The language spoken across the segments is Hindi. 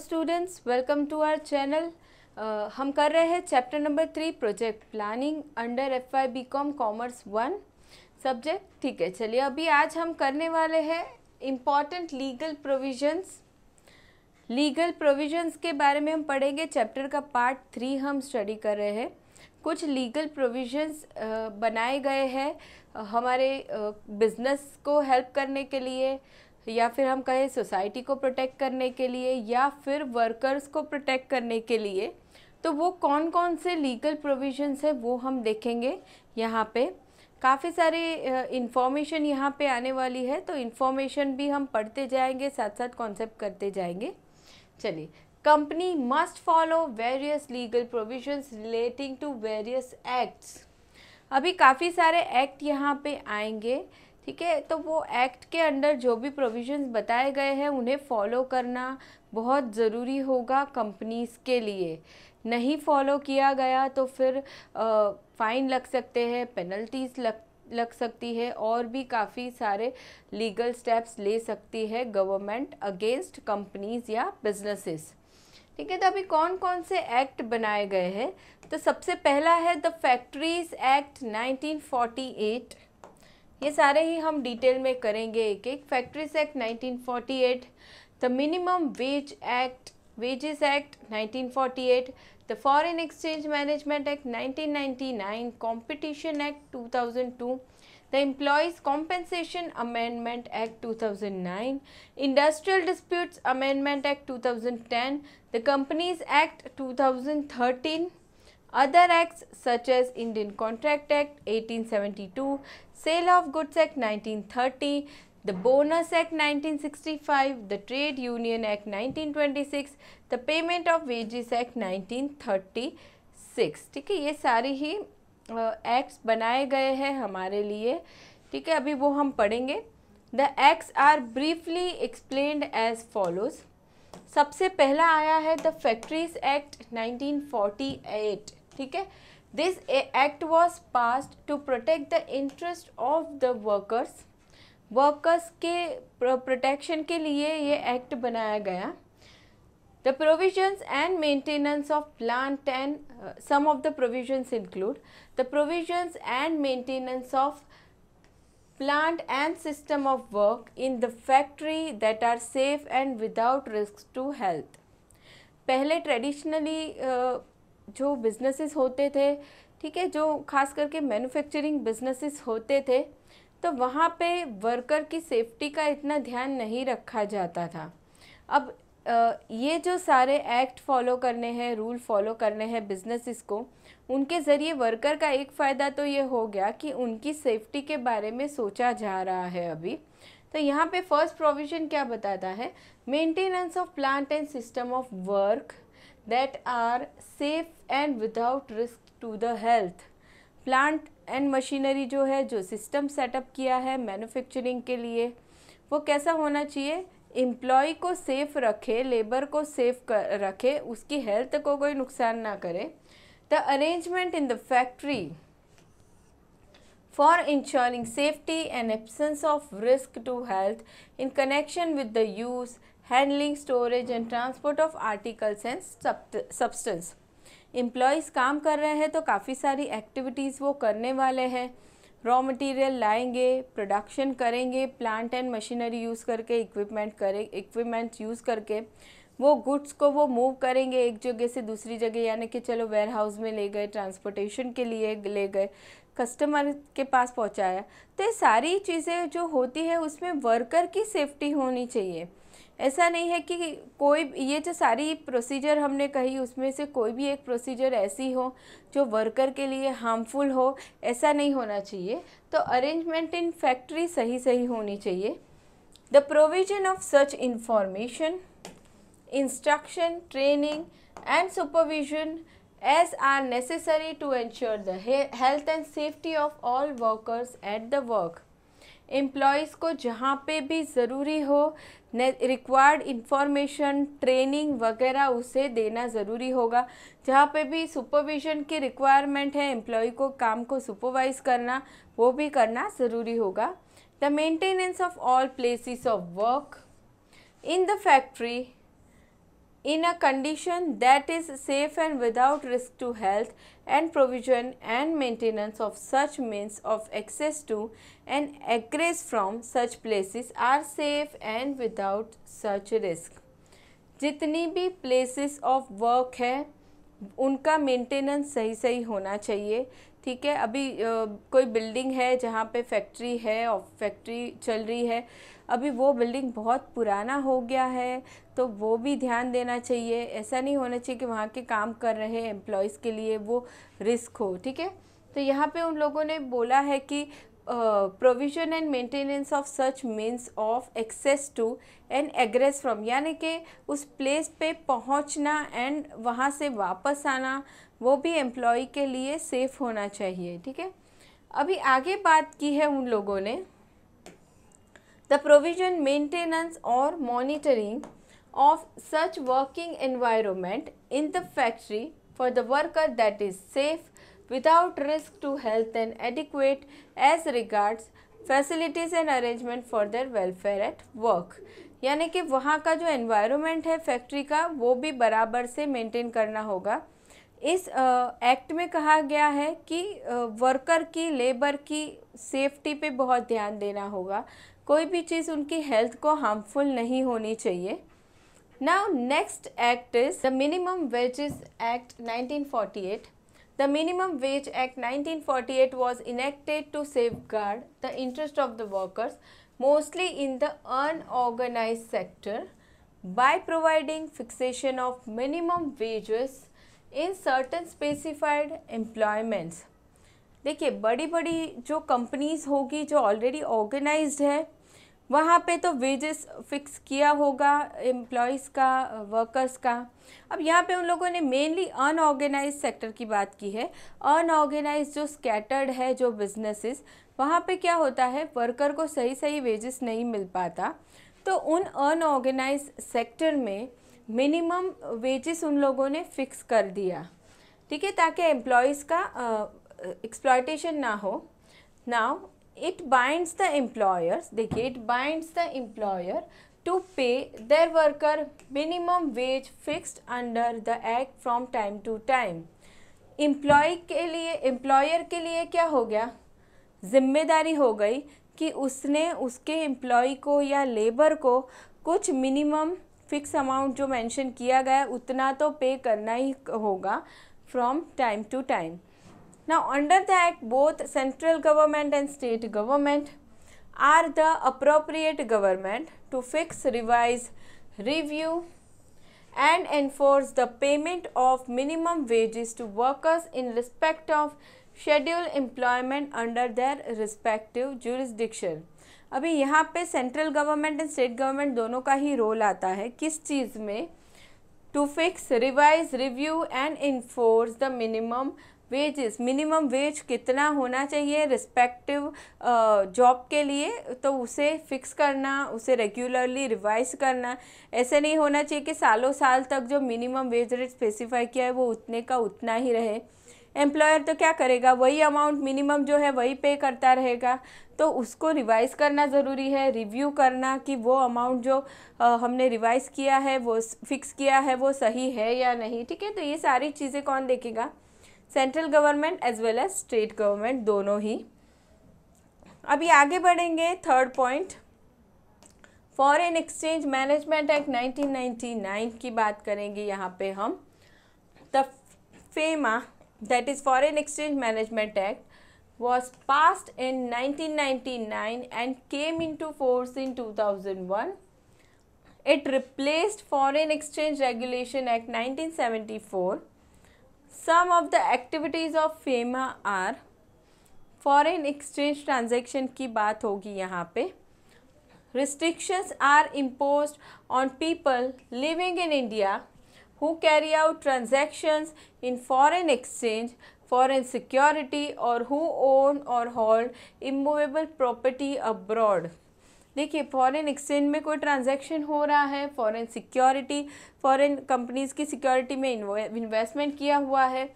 Students welcome to our channel हम कर रहे हैं chapter number three project planning under F I B com commerce one subject ठीक है चलिए अभी आज हम करने वाले हैं important legal provisions legal provisions के बारे में हम पढ़ेंगे चैप्टर का पार्ट थ्री हम स्टडी कर रहे हैं कुछ लीगल प्रोविजंस uh, बनाए गए हैं हमारे बिजनेस को हेल्प करने के लिए या फिर हम कहें सोसाइटी को प्रोटेक्ट करने के लिए या फिर वर्कर्स को प्रोटेक्ट करने के लिए तो वो कौन कौन से लीगल प्रोविजंस है वो हम देखेंगे यहाँ पे काफ़ी सारे इन्फॉर्मेशन यहाँ पे आने वाली है तो इन्फॉर्मेशन भी हम पढ़ते जाएंगे साथ साथ कॉन्सेप्ट करते जाएंगे चलिए company must follow various legal provisions relating to various acts अभी काफ़ी सारे एक्ट यहाँ पे आएंगे ठीक है तो वो एक्ट के अंडर जो भी प्रोविजंस बताए गए हैं उन्हें फॉलो करना बहुत ज़रूरी होगा कंपनीज़ के लिए नहीं फॉलो किया गया तो फिर फ़ाइन लग सकते हैं पेनल्टीज़ लग लग सकती है और भी काफ़ी सारे लीगल स्टेप्स ले सकती है गवर्नमेंट अगेंस्ट कंपनीज़ या बिजनेसेस ठीक है तो अभी कौन कौन से एक्ट बनाए गए हैं तो सबसे पहला है द फैक्ट्रीज एक्ट 1948 ये सारे ही हम डिटेल में करेंगे एक एक factories act 1948 the minimum wage act wages act 1948 the foreign exchange management act nineteen nine competition act two thousand two the employees compensation amendment act two thousand nine industrial dispute amendment act two thousand ten the companies act two thousand thirteen Other acts such as Indian Contract Act 1872, Sale of Goods Act 1930, the Bonus Act 1965, the Trade Union Act 1926, the Payment of Wages Act 1936 ठीक है ये सारे ही एक्ट्स बनाए गए हैं हमारे लिए ठीक है अभी वो हम पढ़ेंगे the acts are briefly explained as follows सबसे पहला आया है द फैक्ट्रीज एक्ट 1948 ठीक है this act was passed to protect the interest of the workers workers के प्रोटेक्शन के लिए ये एक्ट बनाया गया the provisions and maintenance of plant and some of the provisions include the provisions and maintenance of plant and system of work in the factory that are safe and without risk to health पहले ट्रेडिशनली जो बिजनेसेस होते थे ठीक है जो खास करके मैन्युफैक्चरिंग बिजनेसेस होते थे तो वहाँ पे वर्कर की सेफ्टी का इतना ध्यान नहीं रखा जाता था अब ये जो सारे एक्ट फॉलो करने हैं रूल फॉलो करने हैं बिजनेसिस को उनके ज़रिए वर्कर का एक फ़ायदा तो ये हो गया कि उनकी सेफ्टी के बारे में सोचा जा रहा है अभी तो यहाँ पे फर्स्ट प्रोविज़न क्या बताता है maintenance of plant and system of work that are safe and without risk to the health plant and machinery जो है जो system setup किया है manufacturing के लिए वो कैसा होना चाहिए employee को safe रखे labor को safe कर रखे उसकी हेल्थ को कोई नुकसान ना करे the arrangement in the factory for ensuring safety and absence of risk to health in connection with the use handling storage and transport of articles and substance employees काम कर रहे हैं तो काफ़ी सारी एक्टिविटीज़ वो करने वाले हैं रॉ मटेरियल लाएंगे प्रोडक्शन करेंगे प्लांट एंड मशीनरी यूज़ करके इक्विपमेंट करें इक्विपमेंट यूज़ करके वो गुड्स को वो मूव करेंगे एक जगह से दूसरी जगह यानी कि चलो वेयर हाउस में ले गए ट्रांसपोर्टेशन के लिए ले गए कस्टमर के पास पहुंचाया तो ये सारी चीज़ें जो होती है उसमें वर्कर की सेफ्टी होनी चाहिए ऐसा नहीं है कि कोई ये जो सारी प्रोसीजर हमने कही उसमें से कोई भी एक प्रोसीजर ऐसी हो जो वर्कर के लिए हार्मफुल हो ऐसा नहीं होना चाहिए तो अरेंजमेंट इन फैक्ट्री सही सही होनी चाहिए the provision of such information instruction training and supervision as are necessary to ensure health and safety of all workers at the work employees को जहाँ पे भी ज़रूरी हो रिक्वायर्ड इंफॉर्मेशन ट्रेनिंग वगैरह उसे देना ज़रूरी होगा जहाँ पे भी सुपरविज़न की रिक्वायरमेंट है एम्प्लॉय को काम को सुपरवाइज करना वो भी करना ज़रूरी होगा the maintenance of all places of work in the factory in a condition that is safe and without risk to health and provision and maintenance of such means of access to and egress from such places are safe and without such risk जितनी भी places of work है उनका मेंटेनेंस सही सही होना चाहिए ठीक है अभी आ, कोई बिल्डिंग है जहाँ पे फैक्ट्री है और फैक्ट्री चल रही है अभी वो बिल्डिंग बहुत पुराना हो गया है तो वो भी ध्यान देना चाहिए ऐसा नहीं होना चाहिए कि वहाँ के काम कर रहे एम्प्लॉयज़ के लिए वो रिस्क हो ठीक है तो यहाँ पे उन लोगों ने बोला है कि provision and maintenance of such means of access to and egress from यानी कि उस प्लेस पे पहुंचना एंड वहाँ से वापस आना वो भी एम्प्लॉय के लिए सेफ़ होना चाहिए ठीक है अभी आगे बात की है उन लोगों ने the provision maintenance or monitoring of such working environment in the factory for the worker that is safe without risk to health and adequate as regards facilities and arrangement for their welfare at work यानी कि वहाँ का जो एनवायरनमेंट है फैक्ट्री का वो भी बराबर से मेंटेन करना होगा इस एक्ट में कहा गया है कि वर्कर की लेबर की सेफ्टी पे बहुत ध्यान देना होगा कोई भी चीज़ उनकी हेल्थ को हार्मफुल नहीं होनी चाहिए now next act is the minimum wages act 1948 The Minimum Wage Act 1948 was enacted to safeguard the interest of the workers, mostly in the unorganized sector, by providing fixation of minimum wages in certain specified employments. देखिए बड़ी बड़ी जो कंपनीज होगी जो ऑलरेडी ऑर्गेनाइज्ड है वहाँ पे तो वेजेस फिक्स किया होगा एम्प्लॉयज़ का वर्कर्स का अब यहाँ पे उन लोगों ने मेनली अनऑर्गेनाइज सेक्टर की बात की है अनऑर्गेनाइज जो स्कैटर्ड है जो बिजनेसेस वहाँ पे क्या होता है वर्कर को सही सही वेजेस नहीं मिल पाता तो उन अनऑर्गेनाइज सेक्टर में मिनिमम वेजेस उन लोगों ने फिक्स कर दिया ठीक है ताकि एम्प्लॉयज़ का uh, ना हो now it binds the employers देखिए it bind the employer to pay their worker minimum wage fixed under the act from time to time employee के लिए एम्प्लॉयर के लिए क्या हो गया जिम्मेदारी हो गई कि उसने उसके एम्प्लॉय को या लेबर को कुछ मिनिमम फिक्स अमाउंट जो मेंशन किया गया उतना तो पे करना ही होगा from time to time Now under the act both central government and state government are the appropriate government to fix, revise, review and enforce the payment of minimum wages to workers in respect of scheduled employment under their respective jurisdiction. अभी यहाँ पे central government and state government दोनों का ही रोल आता है किस चीज़ में to fix revise review and enforce the minimum wages minimum wage कितना होना चाहिए रिस्पेक्टिव जॉब के लिए तो उसे फिक्स करना उसे रेगुलरली रिवाइज करना ऐसे नहीं होना चाहिए कि सालों साल तक जो मिनिमम वेज रेट स्पेसिफाई किया है वो उतने का उतना ही रहे एम्प्लॉयर तो क्या करेगा वही अमाउंट मिनिमम जो है वही पे करता रहेगा तो उसको रिवाइज़ करना ज़रूरी है रिव्यू करना कि वो अमाउंट जो आ, हमने रिवाइज़ किया है वो फिक्स किया है वो सही है या नहीं ठीक है तो ये सारी चीज़ें कौन देखेगा central government as well as state government दोनों ही अभी आगे बढ़ेंगे third point foreign exchange management act 1999 की बात करेंगे यहाँ पे हम the FEMA that is foreign exchange management act was passed in 1999 and came into force in 2001 it replaced foreign exchange regulation act 1974 some of the activities of FEMA are foreign exchange transaction की बात होगी यहाँ पे restrictions are impose on people living in India who carry out transactions in foreign exchange foreign security or who own or hold immovable property abroad देखिए फॉरेन एक्सचेंज में कोई ट्रांजैक्शन हो रहा है फॉरेन सिक्योरिटी फॉरेन कंपनीज की सिक्योरिटी में इन्वेस्टमेंट किया हुआ है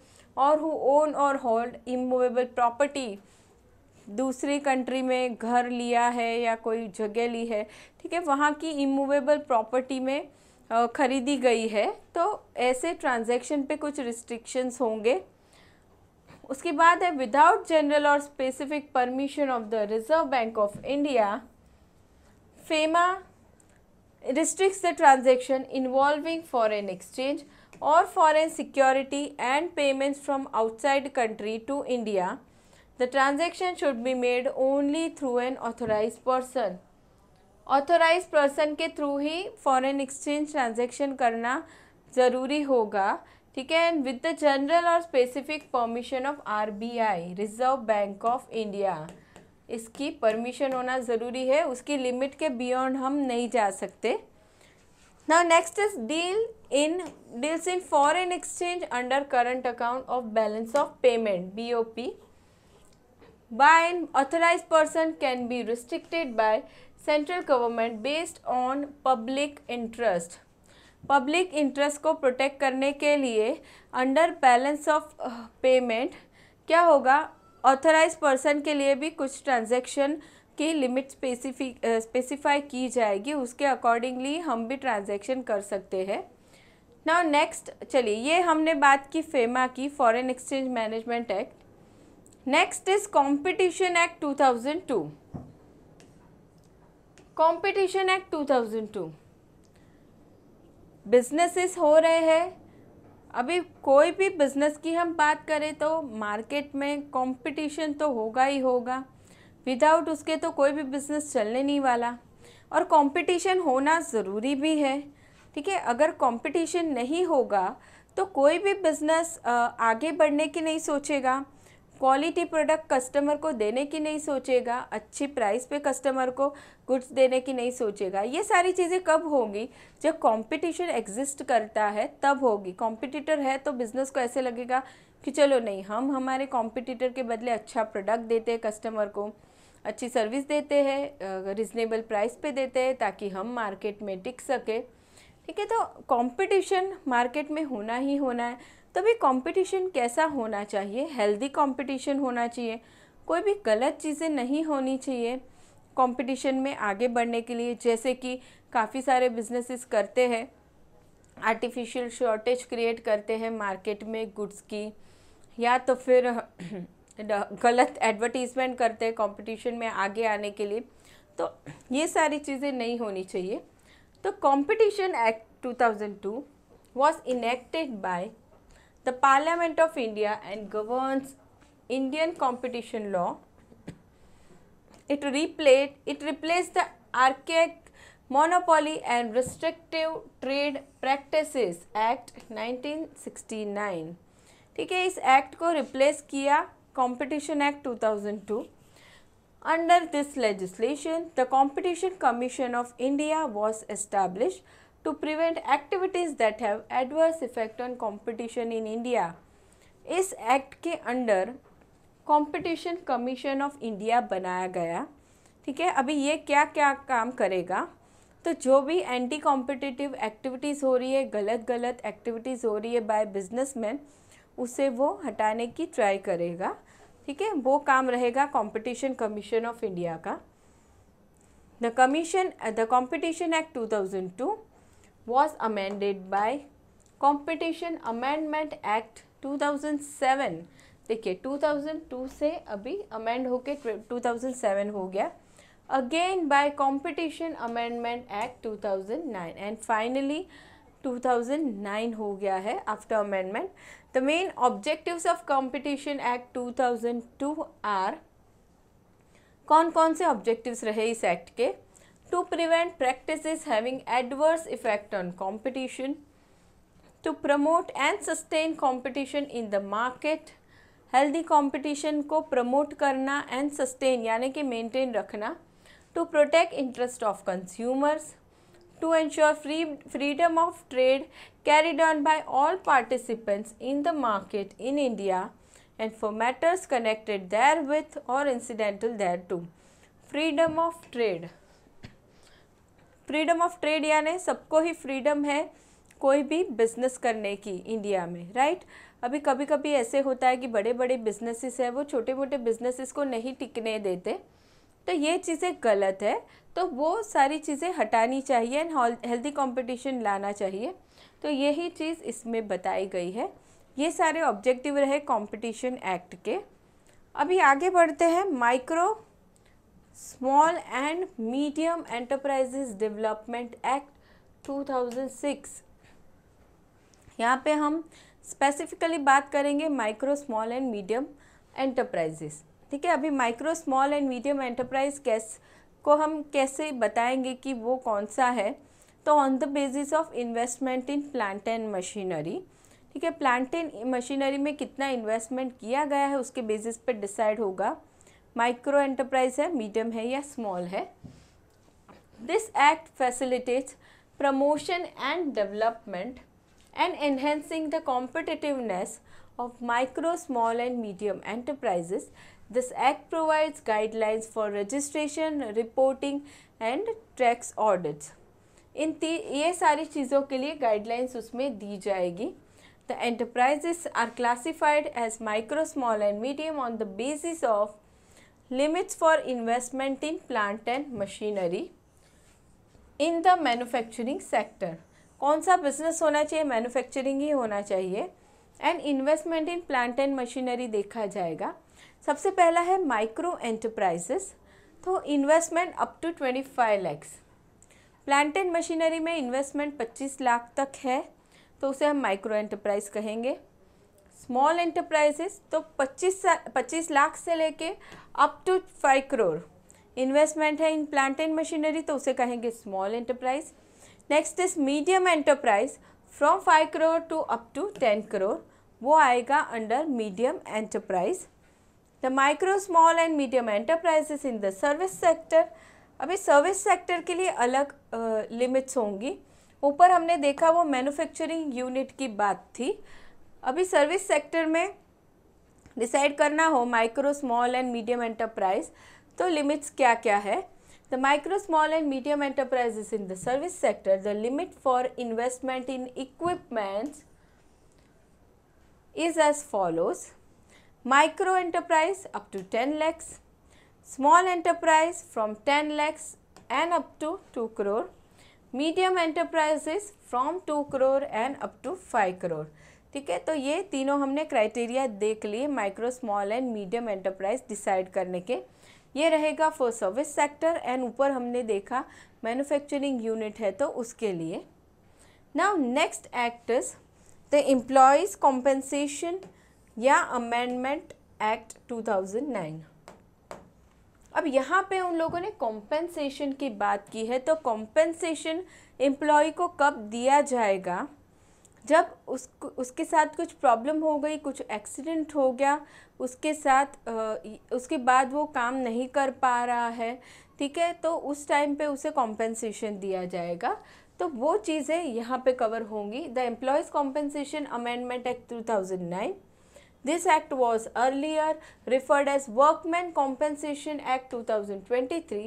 और who own or hold immovable property दूसरी कंट्री में घर लिया है या कोई जगह ली है ठीक है वहाँ की इमूवेबल प्रॉपर्टी में ख़रीदी गई है तो ऐसे ट्रांजैक्शन पे कुछ रिस्ट्रिक्शंस होंगे उसके बाद है without general or specific permission of the Reserve Bank of India FEMA restricts the transaction involving foreign exchange or foreign security and payments from outside country to India. The transaction should be made only through an authorized person. Authorize person के थ्रू ही फॉरेन एक्सचेंज ट्रांजेक्शन करना ज़रूरी होगा ठीक है and with the general or specific permission of RBI Reserve Bank of India इसकी परमिशन होना ज़रूरी है उसकी लिमिट के बियॉन्ड हम नहीं जा सकते now next is deal in deals in foreign exchange under current account of balance of payment B O P by an authorize person can be restricted by central government based on public interest public interest को प्रोटेक्ट करने के लिए अंडर बैलेंस ऑफ पेमेंट क्या होगा ऑथराइज पर्सन के लिए भी कुछ ट्रांजेक्शन की लिमिट स्पेसिफिक स्पेसिफाई की जाएगी उसके अकॉर्डिंगली हम भी ट्रांजेक्शन कर सकते हैं नाउ नेक्स्ट चलिए ये हमने बात की फेमा की foreign exchange management act next is competition act 2002 competition act 2002 businesses हो रहे हैं अभी कोई भी बिज़नेस की हम बात करें तो मार्केट में कंपटीशन तो होगा ही होगा विदाउट उसके तो कोई भी बिज़नेस चलने नहीं वाला और कंपटीशन होना ज़रूरी भी है ठीक है अगर कंपटीशन नहीं होगा तो कोई भी बिज़नेस आगे बढ़ने की नहीं सोचेगा क्वालिटी प्रोडक्ट कस्टमर को देने की नहीं सोचेगा अच्छी प्राइस पे कस्टमर को गुड्स देने की नहीं सोचेगा ये सारी चीज़ें कब होंगी जब कंपटीशन एग्जिस्ट करता है तब होगी कॉम्पिटिटर है तो बिज़नेस को ऐसे लगेगा कि चलो नहीं हम हमारे कॉम्पिटिटर के बदले अच्छा प्रोडक्ट देते हैं कस्टमर को अच्छी सर्विस देते हैं रिजनेबल प्राइस पे देते हैं ताकि हम मार्केट में टिक सके ठीक है तो कंपटीशन मार्केट में होना ही होना है तभी कंपटीशन कैसा होना चाहिए हेल्दी कंपटीशन होना चाहिए कोई भी गलत चीज़ें नहीं होनी चाहिए कंपटीशन में आगे बढ़ने के लिए जैसे कि काफ़ी सारे बिजनेसेस करते हैं आर्टिफिशियल शॉर्टेज क्रिएट करते हैं मार्केट में गुड्स की या तो फिर गलत एडवर्टीज़मेंट करते हैं कंपटीशन में आगे आने के लिए तो ये सारी चीज़ें नहीं होनी चाहिए तो competition act 2002 was enacted by the Parliament of India and governs Indian competition law. It, replayed, it replaced the archaic Monopoly and Restrictive Trade Practices Act 1969. Okay, this Act act replaced replace Competition Act, 2002 Under this legislation, the Competition Commission of India was established to prevent activities that have adverse effect on competition in India. इस एक्ट के under competition commission of India बनाया गया ठीक है अभी ये क्या क्या काम करेगा तो जो भी एंटी कॉम्पिटिटिव एक्टिविटीज़ हो रही है गलत गलत एक्टिविटीज़ हो रही है बाय बिजनेसमैन उसे वो हटाने की ट्राई करेगा ठीक है वो काम रहेगा कॉम्पिटिशन कमीशन ऑफ इंडिया का the commission the competition act two was amended by Competition Amendment Act 2007 देखिए 2002 से अभी अमेंड होके 2007 हो गया again by Competition Amendment Act 2009 and finally 2009 हो गया है after amendment. The main objectives of Competition Act 2002 are कौन कौन से objectives रहे इस act के to prevent practices having adverse effect on competition, to promote and sustain competition in the market, healthy competition ko promote karna and sustain yani ki maintain rakhna, to protect interest of consumers, to ensure freedom of trade carried on by all participants in the market in India and for matters connected therewith or incidental thereto. Freedom of trade. Freedom of trade यानी सबको ही फ्रीडम है कोई भी बिजनेस करने की इंडिया में राइट अभी कभी कभी ऐसे होता है कि बड़े बड़े बिजनेसेस हैं वो छोटे मोटे बिजनेसेस को नहीं टिकने देते तो ये चीज़ें गलत है तो वो सारी चीज़ें हटानी चाहिए एंड हेल्दी कंपटीशन लाना चाहिए तो यही चीज़ इसमें बताई गई है ये सारे ऑब्जेक्टिव रहे कंपटीशन एक्ट के अभी आगे बढ़ते हैं micro small and medium enterprises development act 2006 यहाँ पे हम स्पेसिफिकली बात करेंगे micro small and medium enterprises ठीक है अभी micro small and medium enterprise कैस को हम कैसे बताएंगे कि वो कौन सा है तो on the basis of investment in plant and machinery ठीक है प्लांट एंड मशीनरी में कितना इन्वेस्टमेंट किया गया है उसके बेसिस पर डिसाइड होगा माइक्रो एंटरप्राइज है मीडियम है या स्मॉल है this act facilitates promotion and development and enhancing the competitiveness of micro small and medium enterprises this act provides guidelines for registration reporting and tax audits in ती ये सारी चीज़ों के लिए गाइडलाइंस उसमें दी जाएगी the enterprises are classified as micro small and medium on the basis of limits for investment in plant and machinery in the manufacturing sector कौन सा बिजनेस होना चाहिए मैनुफैक्चरिंग ही होना चाहिए and investment in plant and machinery देखा जाएगा सबसे पहला है माइक्रो एंटरप्राइजेस तो investment up to twenty five lakhs plant and machinery में इन्वेस्टमेंट पच्चीस लाख तक है तो उसे हम माइक्रो एंटरप्राइज कहेंगे स्मॉल एंटरप्राइजेस तो 25 पच्चीस लाख से लेके up to five crore investment है इन प्लांट एंड मशीनरी तो उसे कहेंगे small enterprise next is medium enterprise from five crore to up to ten crore वो आएगा under medium enterprise the micro small and medium enterprises in the service sector अभी सर्विस सेक्टर के लिए अलग लिमिट्स होंगी ऊपर हमने देखा वो मैन्युफैक्चरिंग यूनिट की बात थी अभी सर्विस सेक्टर में डिसाइड करना हो micro small and medium enterprise तो लिमिट्स क्या क्या है the micro small and medium enterprise in the service sector the limit for investment in equipments is as follows micro enterprise up to ten lakhs small enterprise from ten lakhs and up to two crore medium enterprises from two crore and up to five crore ठीक है तो ये तीनों हमने क्राइटेरिया देख लिए micro small and medium enterprise decide करने के ये रहेगा फॉर सर्विस सेक्टर एंड ऊपर हमने देखा मैन्युफैक्चरिंग यूनिट है तो उसके लिए now next act is the employees compensation या अमेंडमेंट एक्ट 2009 अब यहाँ पे उन लोगों ने कॉम्पेंसेशन की बात की है तो कॉम्पेंसेशन एम्प्लॉय को कब दिया जाएगा जब उस उसके साथ कुछ प्रॉब्लम हो गई कुछ एक्सीडेंट हो गया उसके साथ उसके बाद वो काम नहीं कर पा रहा है ठीक है तो उस टाइम पे उसे कॉम्पेंसेशन दिया जाएगा तो वो चीज़ें यहाँ पे कवर होंगी the employees compensation amendment act 2009 This act was earlier referred as Workmen Compensation Act 2023.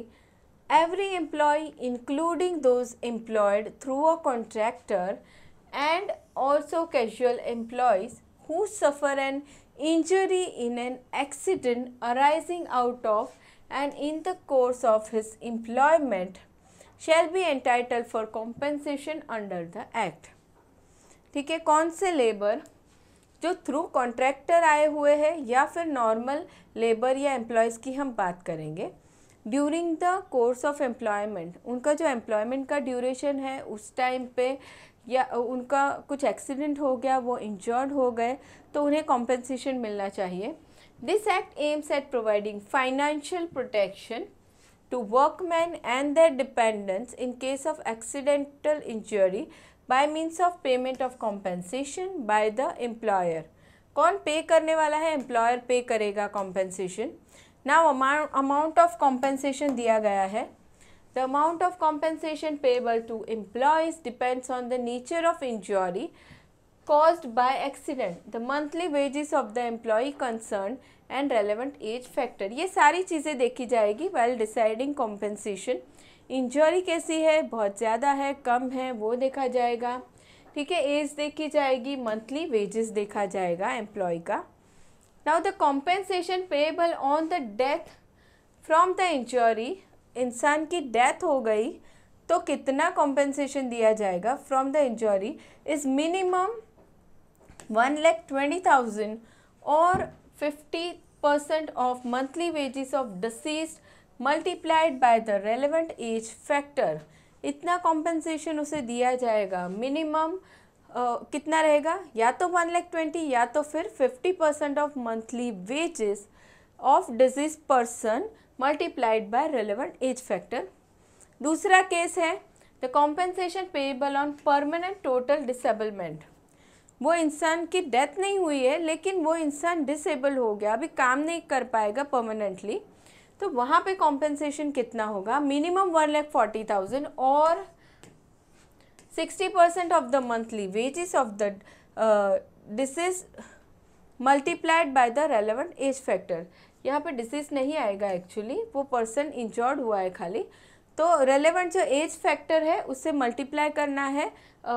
Every employee including those employed through a contractor and also casual employees who suffer an injury in an accident arising out of and in the course of his employment shall be entitled for compensation under the act ठीक है कौन से लेबर जो थ्रू कॉन्ट्रैक्टर आए हुए हैं या फिर नॉर्मल लेबर या एम्प्लॉयज़ की हम बात करेंगे during the course of employment उनका जो एम्प्लॉयमेंट का ड्यूरेशन है उस टाइम पे या उनका कुछ एक्सीडेंट हो गया वो इंजर्ड हो गए तो उन्हें कॉम्पेंसेशन मिलना चाहिए this act aims at providing financial protection to workman and their dependents in case of accidental injury by means of payment of compensation by the employer कौन पे करने वाला है एम्प्लॉयर पे करेगा compensation now amount of compensation दिया गया है The amount of compensation payable to employees depends on the nature of injury caused by accident, the monthly wages of the employee concerned and relevant age factor. ये सारी चीज़ें देखी जाएगी while deciding compensation. injury कैसी है बहुत ज़्यादा है कम है वो देखा जाएगा ठीक है एज देखी जाएगी मंथली वेजेस देखा जाएगा एम्प्लॉय का now the compensation payable on the death from the injury इंसान की डेथ हो गई तो कितना कॉम्पेंसेशन दिया जाएगा from the injury is minimum one lakh twenty thousand or fifty percent of monthly wages of deceased multiplied by the relevant age factor इतना कॉम्पेंसेशन उसे दिया जाएगा मिनिमम Uh, कितना रहेगा या तो वन लैख ट्वेंटी या तो फिर fifty percent of monthly wages of deceased person multiplied by relevant age factor दूसरा केस है the compensation payable on permanent total disablement वो इंसान की डेथ नहीं हुई है लेकिन वो इंसान डिसेबल हो गया अभी काम नहीं कर पाएगा परमानेंटली तो वहाँ पे कॉम्पेंसेशन कितना होगा minimum one lakh forty thousand or sixty percent of the monthly wages of the deceased multiplied by the relevant age factor यहाँ पे डिसीज नहीं आएगा एक्चुअली वो पर्सन इंजॉर्ड हुआ है खाली तो रेलेवेंट जो एज फैक्टर है उससे मल्टीप्लाई करना है आ,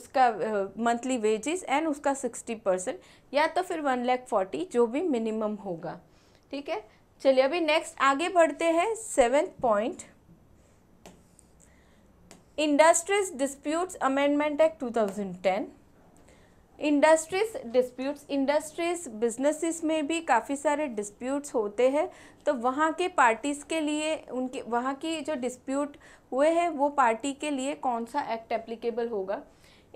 उसका मंथली वेजेस एंड उसका सिक्सटी परसेंट या तो फिर वन लैख फोर्टी जो भी मिनिमम होगा ठीक है चलिए अभी नेक्स्ट आगे बढ़ते हैं seventh point industries disputes amendment act ten industries disputes industries businesses में भी काफ़ी सारे डिस्प्यूट्स होते हैं तो वहाँ के पार्टीज के लिए उनके वहाँ की जो डिस्प्यूट हुए हैं वो पार्टी के लिए कौन सा एक्ट एप्लीकेबल होगा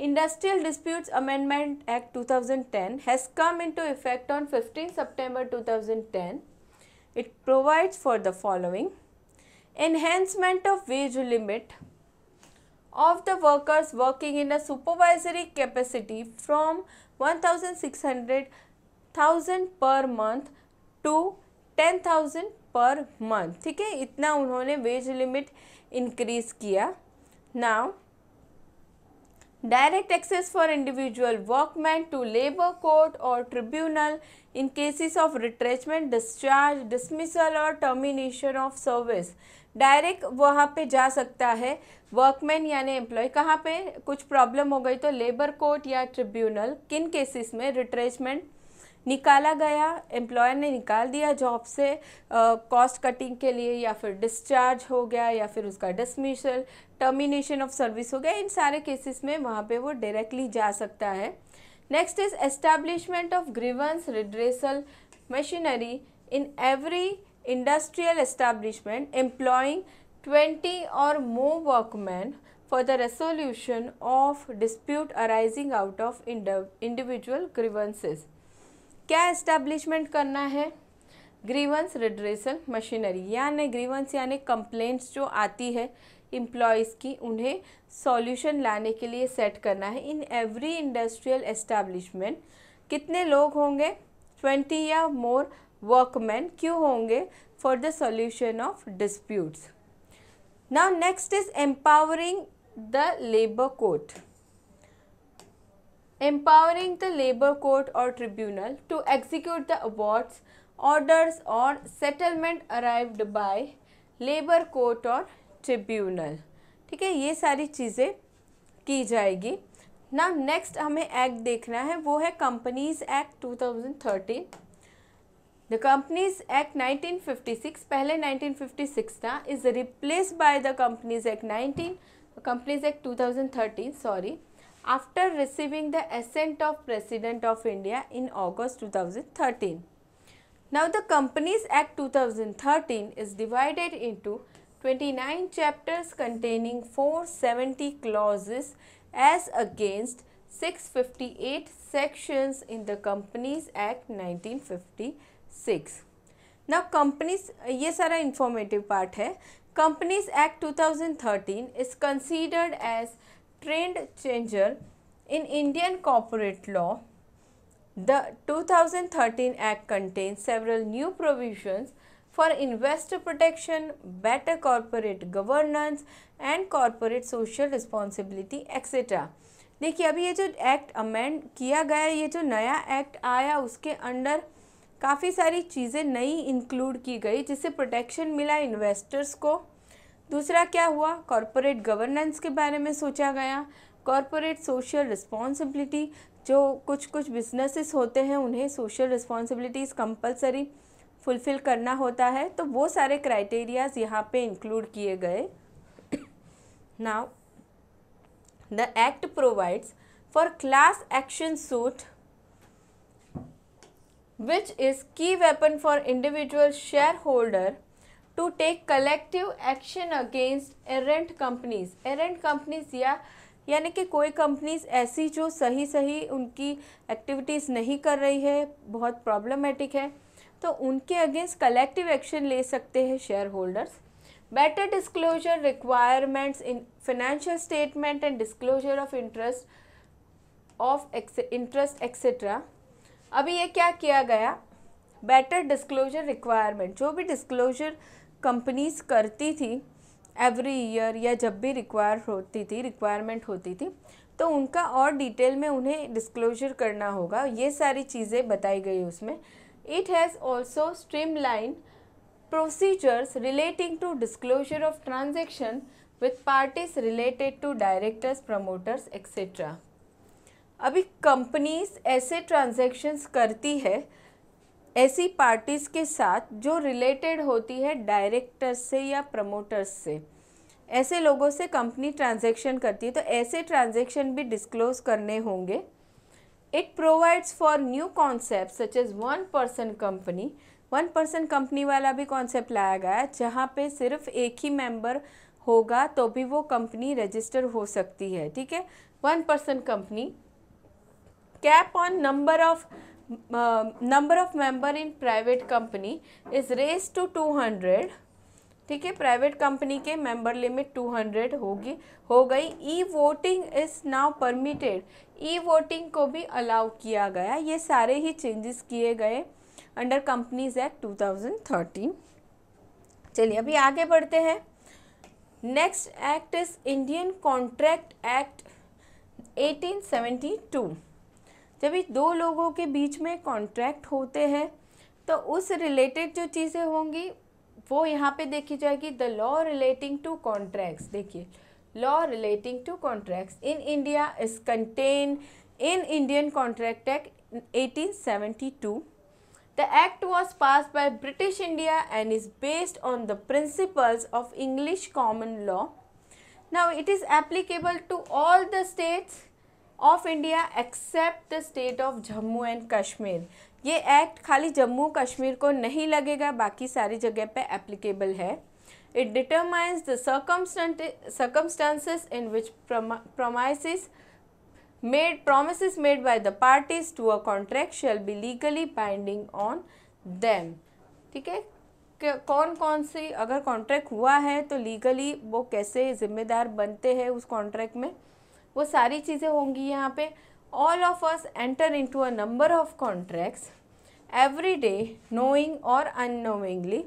industrial disputes amendment act 2010 thousand ten has come into effect on fifteen September two it provides for the following enhancement of wage limit of the workers working in a supervisory capacity from 1600 per month to 10,000 per month theek hai itna unhone wage limit increase kiya now direct access for individual workmen to labor court or tribunal in cases of retrenchment discharge dismissal or termination of service direct वहाँ पे जा सकता है वर्कमैन यानी एम्प्लॉय कहाँ पे कुछ प्रॉब्लम हो गई तो लेबर कोर्ट या ट्रिब्यूनल किन केसेस में रिट्रेचमेंट निकाला गया एम्प्लॉयर ने निकाल दिया जॉब से कॉस्ट कटिंग के लिए या फिर डिस्चार्ज हो गया या फिर उसका डिसमिशल टर्मिनेशन ऑफ सर्विस हो गया इन सारे केसेस में वहाँ पे वो डायरेक्टली जा सकता है next is establishment of grievance redressal machinery in every industrial establishment employing twenty or more workman for the resolution of dispute arising out of individual grievances क्या इस्टेब्लिशमेंट करना है ग्रीवंस रिड्रेसल मशीनरी यानी ग्रीवंस यानी कंप्लेंट्स जो आती है इम्प्लॉयज़ की उन्हें सॉल्यूशन लाने के लिए सेट करना है इन एवरी इंडस्ट्रियल एस्टेब्लिशमेंट कितने लोग होंगे ट्वेंटी या मोर वर्कमैन क्यों होंगे for the solution of disputes now next is empowering the labour court empowering the labor court or tribunal to execute the awards, orders or settlement arrived by labor court or tribunal. ठीक है ये सारी चीज़ें की जाएगी ना नेक्स्ट हमें एक्ट देखना है वो है companies act 2013 the companies act 1956 पहले 1956 था is replace by the companies act 19 companies act 2013 sorry after receiving the assent of President of India in August 2013. Now the Companies Act 2013 is divided into 29 chapters containing 470 clauses as against 658 sections in the Companies Act 1956. Now companies, ये सारा informative part है. Companies Act 2013 is considered as trend changer in Indian corporate law. The 2013 Act contains several new provisions for investor protection, better corporate governance and corporate social responsibility etc. देखिए अभी ये जो एक्ट अमेंड किया गया ये जो नया एक्ट आया उसके अंडर काफ़ी सारी चीज़ें नई इंक्लूड की गई जिससे प्रोटेक्शन मिला इन्वेस्टर्स को दूसरा क्या हुआ कॉरपोरेट गवर्नेंस के बारे में सोचा गया कॉरपोरेट सोशल रिस्पॉन्सिबिलिटी जो कुछ कुछ बिजनेसेस होते हैं उन्हें सोशल रिस्पॉन्सिबिलिटीज़ कंपलसरी फुलफ़िल करना होता है तो वो सारे क्राइटेरियाज़ यहाँ पे इंक्लूड किए गए now the act provides for class action suit which is key weapon for individual shareholder to take collective action against errant companies errant companies या यानी कि कोई कंपनीज ऐसी जो सही सही उनकी एक्टिविटीज़ नहीं कर रही है बहुत प्रॉब्लमेटिक है तो उनके अगेंस्ट कलेक्टिव एक्शन ले सकते हैं shareholders better disclosure requirements in financial statement and disclosure of interest of interest etcetera अभी ये क्या किया गया बेटर डिस्क्लोजर रिक्वायरमेंट जो भी डिस्क्लोजर कंपनीज करती थी एवरी ईयर या जब भी रिक्वायर होती थी रिक्वायरमेंट होती थी तो उनका और डिटेल में उन्हें डिस्क्लोजर करना होगा ये सारी चीज़ें बताई गई उसमें it has also streamline procedures relating to disclosure of transaction with parties related to directors promoters etcetera अभी कंपनीज ऐसे ट्रांजेक्शन्स करती है ऐसी पार्टीज़ के साथ जो रिलेटेड होती है डायरेक्टर्स से या प्रमोटर्स से ऐसे लोगों से कंपनी ट्रांजैक्शन करती है तो ऐसे ट्रांजैक्शन भी डिस्क्लोज करने होंगे it provides for new concept such as one person company one person company वाला भी कॉन्सेप्ट लाया गया है जहाँ पे सिर्फ एक ही मेंबर होगा तो भी वो कंपनी रजिस्टर हो सकती है ठीक है one person company cap on number of number of member in private company is raise to two hundred ठीक है प्राइवेट कंपनी के मेंबर लिमिट टू हंड्रेड होगी हो गई e voting is now permitted e voting को भी अलाउ किया गया ये सारे ही चेंजेस किए गए under companies act two thousand thirteen चलिए अभी आगे बढ़ते हैं next act is Indian contract act eighteen seventy two जब ये दो लोगों के बीच में कॉन्ट्रैक्ट होते हैं तो उस रिलेटेड जो चीज़ें होंगी वो यहाँ पे देखी जाएगी the law relating to contracts देखिए law relating to contracts in India is contain in Indian contract act eighteen the act was pass by British India and is based on the principles of English common law now it is applicable to all the states of India except the state of Jammu and Kashmir ये एक्ट खाली जम्मू कश्मीर को नहीं लगेगा बाकी सारी जगह पे एप्लीकेबल है it determines the circumstances in which promises made promises made by the parties to a contract shall be legally binding on them ठीक है कौन कौन सी अगर कॉन्ट्रैक्ट हुआ है तो लीगली वो कैसे जिम्मेदार बनते हैं उस कॉन्ट्रैक्ट में वो सारी चीज़ें होंगी यहाँ पे all of us enter into a number of contracts every day knowing or unknowingly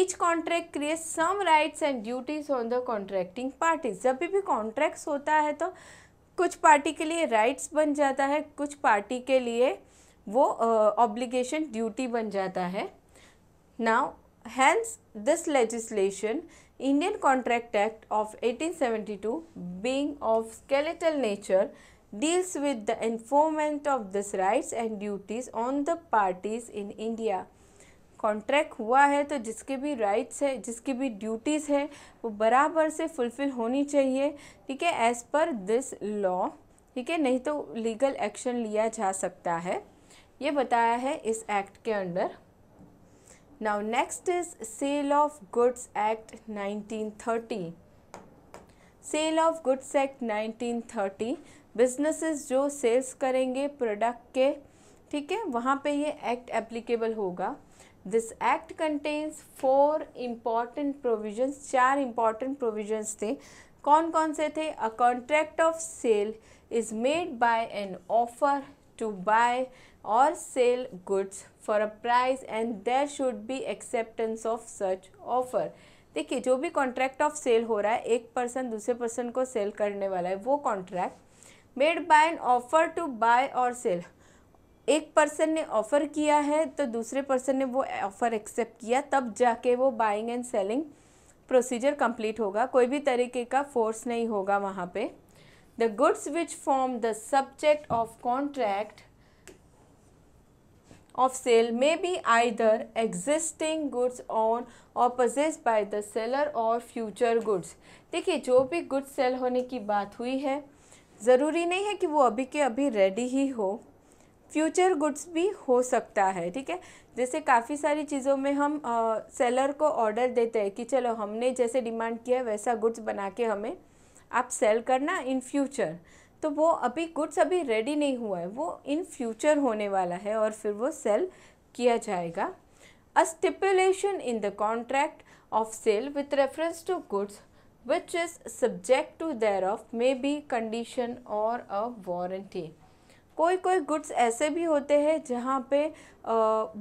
each contract create some rights and duties on the contracting parties जब भी कॉन्ट्रैक्ट्स होता है तो कुछ पार्टी के लिए राइट्स बन जाता है कुछ पार्टी के लिए वो ऑब्लिगेशन uh, ड्यूटी बन जाता है now hence this legislation Indian Contract Act of 1872 being of skeletal nature deals with the enforcement of these rights and duties on the parties in India. Contract हुआ है तो जिसके भी राइट्स है जिसकी भी ड्यूटीज़ है वो बराबर से फुलफ़िल होनी चाहिए ठीक है एज़ पर दिस लॉ ठीक है नहीं तो लीगल एक्शन लिया जा सकता है ये बताया है इस एक्ट के under Now next is Sale of Goods Act 1930. Sale of goods act 1930 businesses जो सेल्स करेंगे प्रोडक्ट के ठीक है वहाँ पे ये एक्ट एप्लीकेबल होगा this act contains four important provisions चार इम्पॉर्टेंट प्रोविजंस थे कौन कौन से थे a contract of sale is made by an offer to buy or sell goods for a price and there should be acceptance of such offer देखिए जो भी कॉन्ट्रैक्ट ऑफ सेल हो रहा है एक पर्सन दूसरे पर्सन को सेल करने वाला है वो contract made by an offer to buy or sell एक पर्सन ने ऑफ़र किया है तो दूसरे पर्सन ने वो ऑफ़र एक्सेप्ट किया तब जाके वो buying and selling procedure complete होगा कोई भी तरीके का फोर्स नहीं होगा वहाँ पे the goods which form the subject of contract of sale may be either existing goods on or possessed by the seller or future goods देखिए जो भी goods sell होने की बात हुई है ज़रूरी नहीं है कि वो अभी के अभी रेडी ही हो फ्यूचर गुड्स भी हो सकता है ठीक है जैसे काफ़ी सारी चीज़ों में हम आ, सेलर को ऑर्डर देते हैं कि चलो हमने जैसे डिमांड किया है वैसा गुड्स बना के हमें आप सेल करना इन फ्यूचर तो वो अभी गुड्स अभी रेडी नहीं हुआ है वो इन फ्यूचर होने वाला है और फिर वो सेल किया जाएगा a stipulation in the contract of sale with reference to goods which is subject to thereof may be condition or a warranty कोई कोई गुड्स ऐसे भी होते हैं जहाँ पे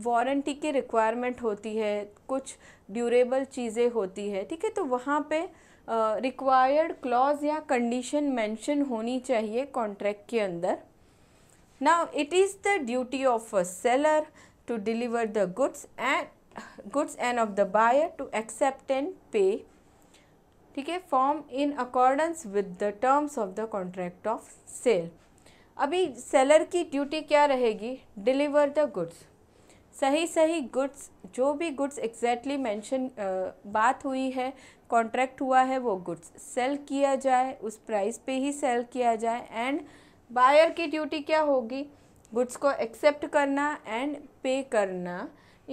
वारंटी की रिक्वायरमेंट होती है कुछ ड्यूरेबल चीज़ें होती है ठीक है तो वहाँ पे रिक्वायर्ड क्लॉज या कंडीशन मेंशन होनी चाहिए कॉन्ट्रैक्ट के अंदर now it is the duty of a seller to deliver the goods and goods and of the buyer to accept and pay ठीक है form in accordance with the terms of the contract of sale अभी सेलर की ड्यूटी क्या रहेगी डिलीवर द गुड्स सही सही गुड्स जो भी गुड्स एग्जैक्टली मेंशन बात हुई है कॉन्ट्रैक्ट हुआ है वो गुड्स सेल किया जाए उस प्राइस पे ही सेल किया जाए एंड बायर की ड्यूटी क्या होगी गुड्स को एक्सेप्ट करना एंड पे करना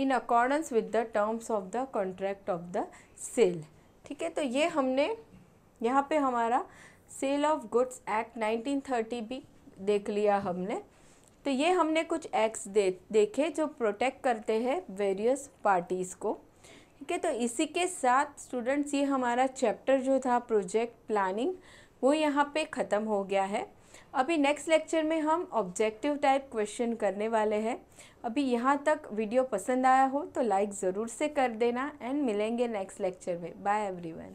in accordance with the terms of the contract of the sale ठीक है तो ये हमने यहाँ पे हमारा सेल ऑफ गुड्स एक्ट 1930 भी देख लिया हमने तो ये हमने कुछ एक्ट्स दे देखे जो प्रोटेक्ट करते हैं वेरियस पार्टीज़ को ठीक है तो इसी के साथ स्टूडेंट्स ये हमारा चैप्टर जो था प्रोजेक्ट प्लानिंग वो यहाँ पे ख़त्म हो गया है अभी नेक्स्ट लेक्चर में हम ऑब्जेक्टिव टाइप क्वेश्चन करने वाले हैं अभी यहाँ तक वीडियो पसंद आया हो तो लाइक ज़रूर से कर देना एंड मिलेंगे नेक्स्ट लेक्चर में बाय एवरीवन